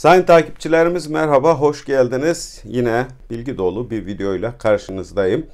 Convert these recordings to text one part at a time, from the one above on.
Sayın takipçilerimiz merhaba, hoş geldiniz. Yine bilgi dolu bir videoyla karşınızdayım.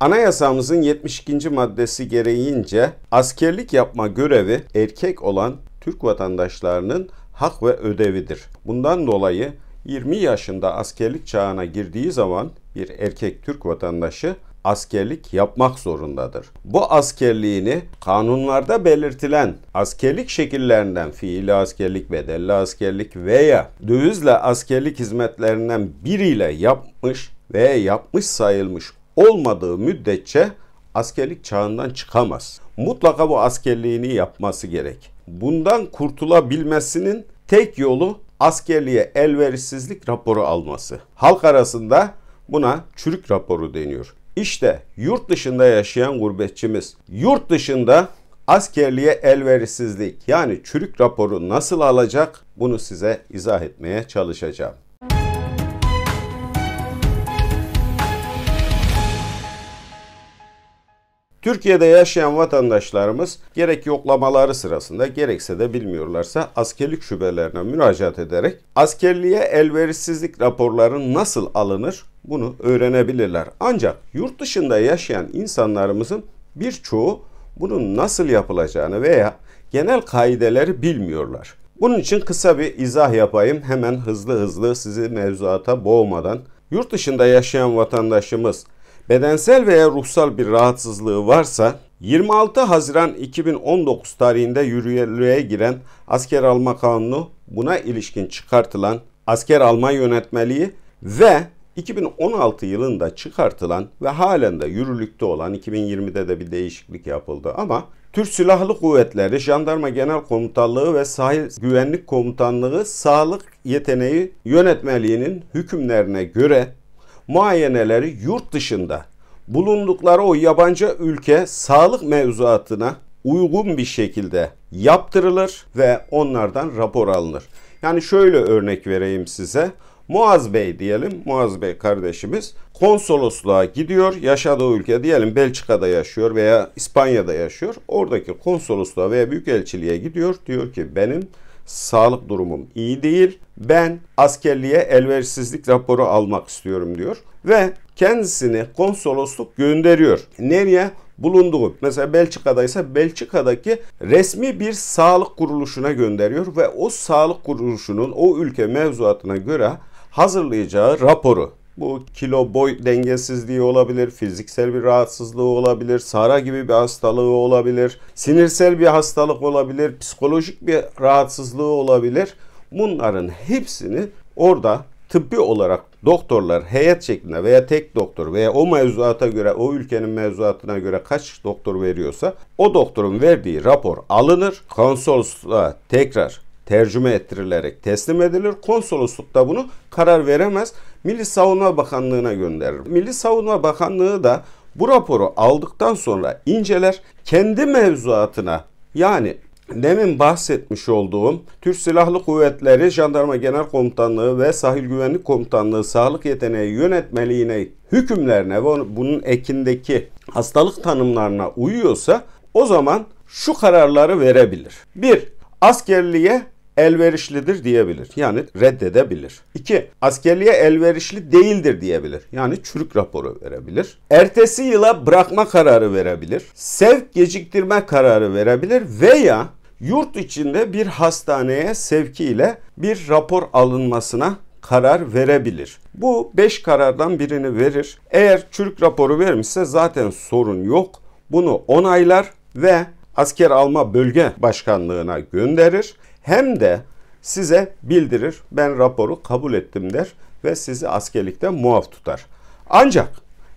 Anayasamızın 72. maddesi gereğince askerlik yapma görevi erkek olan Türk vatandaşlarının hak ve ödevidir. Bundan dolayı 20 yaşında askerlik çağına girdiği zaman bir erkek Türk vatandaşı askerlik yapmak zorundadır. Bu askerliğini kanunlarda belirtilen askerlik şekillerinden fiili askerlik, bedelli askerlik veya dövizle askerlik hizmetlerinden biriyle yapmış veya yapmış sayılmış olmadığı müddetçe askerlik çağından çıkamaz. Mutlaka bu askerliğini yapması gerek. Bundan kurtulabilmesinin tek yolu askerliğe elverişsizlik raporu alması. Halk arasında buna çürük raporu deniyor. İşte yurt dışında yaşayan gurbetçimiz yurt dışında askerliğe elverişsizlik yani çürük raporu nasıl alacak bunu size izah etmeye çalışacağım. Türkiye'de yaşayan vatandaşlarımız gerek yoklamaları sırasında gerekse de bilmiyorlarsa askerlik şubelerine müracaat ederek askerliğe elverişsizlik raporları nasıl alınır bunu öğrenebilirler. Ancak yurt dışında yaşayan insanlarımızın birçoğu bunun nasıl yapılacağını veya genel kaideleri bilmiyorlar. Bunun için kısa bir izah yapayım hemen hızlı hızlı sizi mevzuata boğmadan. Yurt dışında yaşayan vatandaşımız bedensel veya ruhsal bir rahatsızlığı varsa 26 Haziran 2019 tarihinde yürürlüğe giren asker alma kanunu buna ilişkin çıkartılan asker alma yönetmeliği ve 2016 yılında çıkartılan ve halen de yürürlükte olan 2020'de de bir değişiklik yapıldı ama Türk Silahlı Kuvvetleri, Jandarma Genel Komutanlığı ve Sahil Güvenlik Komutanlığı sağlık yeteneği yönetmeliğinin hükümlerine göre muayeneleri yurt dışında bulundukları o yabancı ülke sağlık mevzuatına uygun bir şekilde yaptırılır ve onlardan rapor alınır. Yani şöyle örnek vereyim size. Muaz Bey diyelim, Muaz Bey kardeşimiz konsolosluğa gidiyor. Yaşadığı ülke diyelim Belçika'da yaşıyor veya İspanya'da yaşıyor. Oradaki konsolosluğa veya büyükelçiliğe gidiyor. Diyor ki benim sağlık durumum iyi değil. Ben askerliğe elverişsizlik raporu almak istiyorum diyor ve kendisini konsolosluk gönderiyor. Nereye? bulunduğu mesela Belçika'daysa Belçika'daki resmi bir sağlık kuruluşuna gönderiyor ve o sağlık kuruluşunun o ülke mevzuatına göre hazırlayacağı raporu bu kilo boy dengesizliği olabilir, fiziksel bir rahatsızlığı olabilir, sara gibi bir hastalığı olabilir, sinirsel bir hastalık olabilir, psikolojik bir rahatsızlığı olabilir. Bunların hepsini orada tıbbi olarak doktorlar heyet şeklinde veya tek doktor veya o mevzuata göre o ülkenin mevzuatına göre kaç doktor veriyorsa o doktorun verdiği rapor alınır. Konsolosluğa tekrar tercüme ettirilerek teslim edilir. Konsolosluk da bunu karar veremez. Milli Savunma Bakanlığı'na gönderir. Milli Savunma Bakanlığı da bu raporu aldıktan sonra inceler, kendi mevzuatına yani demin bahsetmiş olduğum Türk Silahlı Kuvvetleri Jandarma Genel Komutanlığı ve Sahil Güvenlik Komutanlığı Sağlık Yeteneği Yönetmeliğine hükümlerine ve bunun ekindeki hastalık tanımlarına uyuyorsa o zaman şu kararları verebilir. 1. Askerliğe elverişlidir diyebilir. Yani reddedebilir. 2. Askerliğe elverişli değildir diyebilir. Yani çürük raporu verebilir. Ertesi yıla bırakma kararı verebilir. Sevk geciktirme kararı verebilir veya yurt içinde bir hastaneye sevkiyle bir rapor alınmasına karar verebilir. Bu 5 karardan birini verir. Eğer çürük raporu vermişse zaten sorun yok. Bunu onaylar ve asker alma bölge başkanlığına gönderir hem de size bildirir. Ben raporu kabul ettim der ve sizi askerlikten muaf tutar. Ancak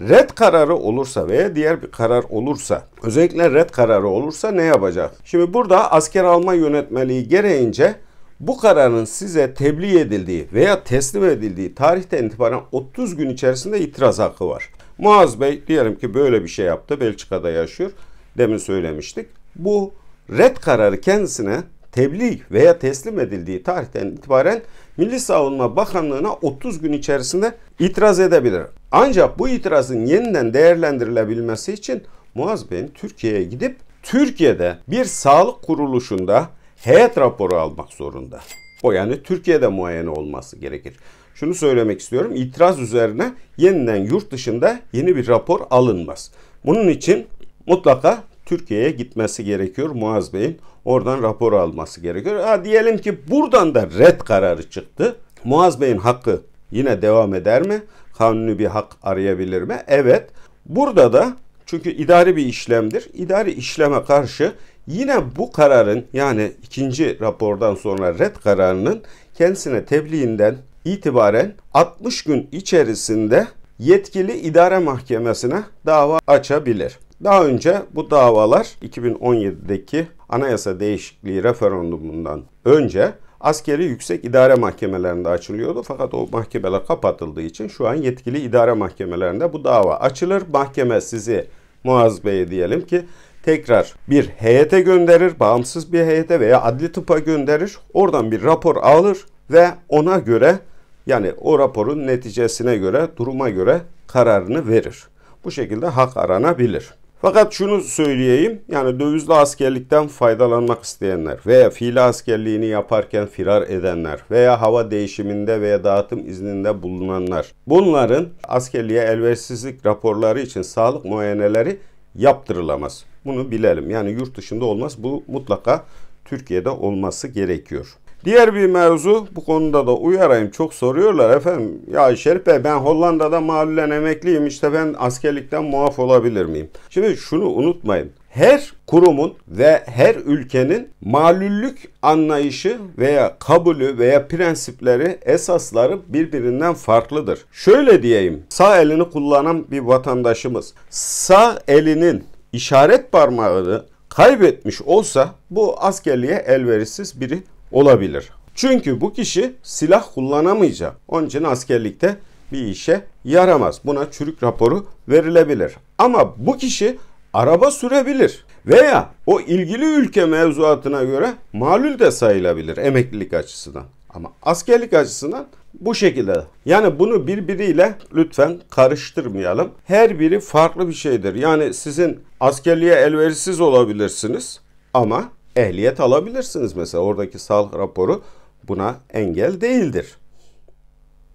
red kararı olursa veya diğer bir karar olursa, özellikle red kararı olursa ne yapacak? Şimdi burada asker alma yönetmeliği gereğince bu kararın size tebliğ edildiği veya teslim edildiği tarihten itibaren 30 gün içerisinde itiraz hakkı var. Muaz Bey diyelim ki böyle bir şey yaptı. Belçika'da yaşıyor. Demin söylemiştik. Bu red kararı kendisine tebliğ veya teslim edildiği tarihten itibaren Milli Savunma Bakanlığı'na 30 gün içerisinde itiraz edebilir. Ancak bu itirazın yeniden değerlendirilebilmesi için Muaz Bey'in Türkiye'ye gidip Türkiye'de bir sağlık kuruluşunda heyet raporu almak zorunda. O yani Türkiye'de muayene olması gerekir. Şunu söylemek istiyorum. İtiraz üzerine yeniden yurt dışında yeni bir rapor alınmaz. Bunun için mutlaka Türkiye'ye gitmesi gerekiyor Muaz Bey'in. Oradan rapor alması gerekiyor. Ha, diyelim ki buradan da red kararı çıktı. Muaz Bey'in hakkı yine devam eder mi? Kanuni bir hak arayabilir mi? Evet. Burada da çünkü idari bir işlemdir. İdari işleme karşı yine bu kararın yani ikinci rapordan sonra red kararının kendisine tebliğinden itibaren 60 gün içerisinde yetkili idare mahkemesine dava açabilir. Daha önce bu davalar 2017'deki anayasa değişikliği referandumundan önce askeri yüksek idare mahkemelerinde açılıyordu. Fakat o mahkemeler kapatıldığı için şu an yetkili idare mahkemelerinde bu dava açılır. Mahkeme sizi Muaz Bey'e diyelim ki tekrar bir heyete gönderir, bağımsız bir heyete veya adli tıpa gönderir. Oradan bir rapor alır ve ona göre yani o raporun neticesine göre, duruma göre kararını verir. Bu şekilde hak aranabilir. Fakat şunu söyleyeyim yani dövizli askerlikten faydalanmak isteyenler veya fiili askerliğini yaparken firar edenler veya hava değişiminde veya dağıtım izninde bulunanlar bunların askerliğe elverişsizlik raporları için sağlık muayeneleri yaptırılamaz. Bunu bilelim yani yurt dışında olmaz bu mutlaka Türkiye'de olması gerekiyor. Diğer bir mevzu bu konuda da uyarayım. Çok soruyorlar efendim. Ya Şerif Bey ben Hollanda'da malulen emekliyim işte ben askerlikten muaf olabilir miyim? Şimdi şunu unutmayın. Her kurumun ve her ülkenin malüllük anlayışı veya kabulü veya prensipleri, esasları birbirinden farklıdır. Şöyle diyeyim, sağ elini kullanan bir vatandaşımız sağ elinin işaret parmağını kaybetmiş olsa bu askerliğe elverişsiz biri olabilir. Çünkü bu kişi silah kullanamayacak. Onun için askerlikte bir işe yaramaz. Buna çürük raporu verilebilir. Ama bu kişi araba sürebilir veya o ilgili ülke mevzuatına göre malül de sayılabilir emeklilik açısından. Ama askerlik açısından bu şekilde. Yani bunu birbiriyle lütfen karıştırmayalım. Her biri farklı bir şeydir. Yani sizin askerliğe elverişsiz olabilirsiniz ama ehliyet alabilirsiniz mesela. Oradaki sağlık raporu buna engel değildir.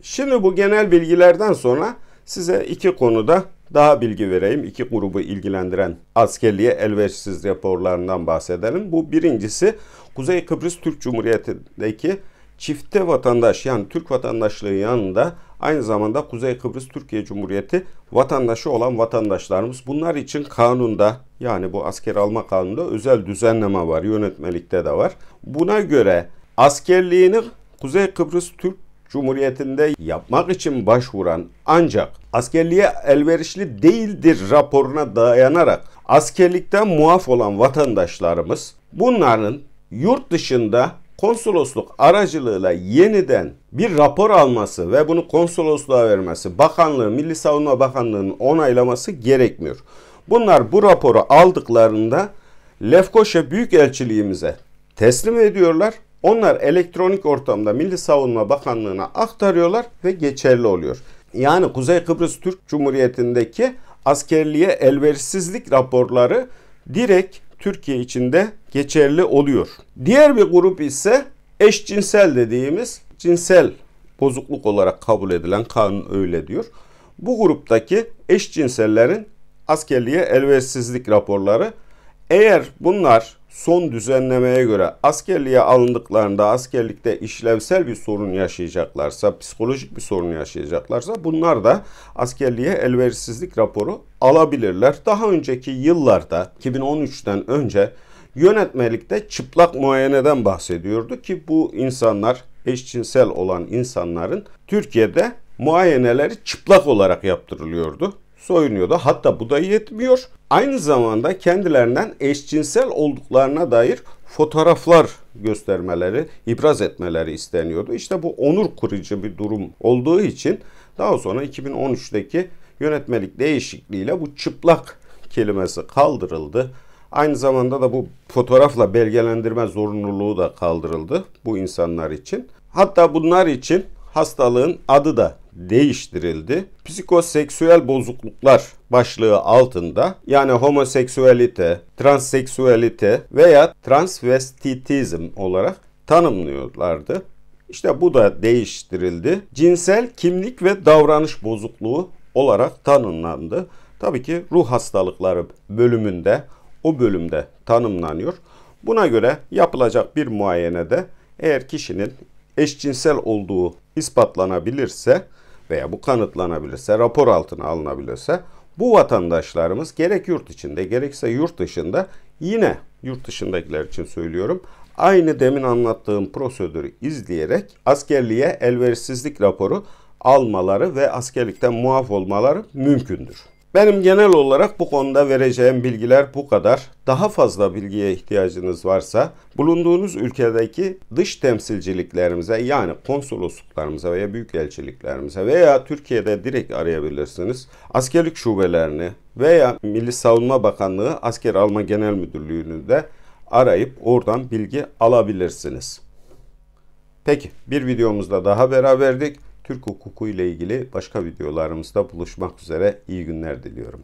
Şimdi bu genel bilgilerden sonra size iki konuda daha bilgi vereyim. İki grubu ilgilendiren askerliğe elverişsiz raporlarından bahsedelim. Bu birincisi Kuzey Kıbrıs Türk Cumhuriyeti'ndeki çifte vatandaş yani Türk vatandaşlığı yanında aynı zamanda Kuzey Kıbrıs Türkiye Cumhuriyeti vatandaşı olan vatandaşlarımız. Bunlar için kanunda yani bu asker alma kanunda özel düzenleme var, yönetmelikte de var. Buna göre askerliğini Kuzey Kıbrıs Türk Cumhuriyeti'nde yapmak için başvuran ancak askerliğe elverişli değildir raporuna dayanarak askerlikten muaf olan vatandaşlarımız bunların yurt dışında konsolosluk aracılığıyla yeniden bir rapor alması ve bunu konsolosluğa vermesi, bakanlığı, Milli Savunma Bakanlığı'nın onaylaması gerekmiyor. Bunlar bu raporu aldıklarında Lefkoşa Büyükelçiliğimize teslim ediyorlar. Onlar elektronik ortamda Milli Savunma Bakanlığı'na aktarıyorlar ve geçerli oluyor. Yani Kuzey Kıbrıs Türk Cumhuriyeti'ndeki askerliğe elverişsizlik raporları direkt Türkiye içinde geçerli oluyor. Diğer bir grup ise eşcinsel dediğimiz cinsel bozukluk olarak kabul edilen kanun öyle diyor. Bu gruptaki eşcinsellerin askerliğe elverişsizlik raporları eğer bunlar son düzenlemeye göre askerliğe alındıklarında askerlikte işlevsel bir sorun yaşayacaklarsa, psikolojik bir sorun yaşayacaklarsa bunlar da askerliğe elverişsizlik raporu alabilirler. Daha önceki yıllarda 2013'ten önce yönetmelikte çıplak muayeneden bahsediyordu ki bu insanlar eşcinsel olan insanların Türkiye'de muayeneleri çıplak olarak yaptırılıyordu soyunuyordu. Hatta bu da yetmiyor. Aynı zamanda kendilerinden eşcinsel olduklarına dair fotoğraflar göstermeleri, ibraz etmeleri isteniyordu. İşte bu onur kurucu bir durum olduğu için daha sonra 2013'teki yönetmelik değişikliğiyle bu çıplak kelimesi kaldırıldı. Aynı zamanda da bu fotoğrafla belgelendirme zorunluluğu da kaldırıldı bu insanlar için. Hatta bunlar için hastalığın adı da değiştirildi. Psikoseksüel bozukluklar başlığı altında yani homoseksüelite, transseksüelite veya transvestitizm olarak tanımlıyorlardı. İşte bu da değiştirildi. Cinsel kimlik ve davranış bozukluğu olarak tanımlandı. Tabii ki ruh hastalıkları bölümünde o bölümde tanımlanıyor. Buna göre yapılacak bir muayenede eğer kişinin eşcinsel olduğu ispatlanabilirse veya bu kanıtlanabilirse, rapor altına alınabilirse bu vatandaşlarımız gerek yurt içinde gerekse yurt dışında yine yurt dışındakiler için söylüyorum. Aynı demin anlattığım prosedürü izleyerek askerliğe elverişsizlik raporu almaları ve askerlikten muaf olmaları mümkündür. Benim genel olarak bu konuda vereceğim bilgiler bu kadar. Daha fazla bilgiye ihtiyacınız varsa bulunduğunuz ülkedeki dış temsilciliklerimize yani konsolosluklarımıza veya büyükelçiliklerimize veya Türkiye'de direkt arayabilirsiniz. Askerlik şubelerini veya Milli Savunma Bakanlığı Asker Alma Genel Müdürlüğü'nü de arayıp oradan bilgi alabilirsiniz. Peki bir videomuzda daha beraberdik. Türk hukuku ile ilgili başka videolarımızda buluşmak üzere iyi günler diliyorum.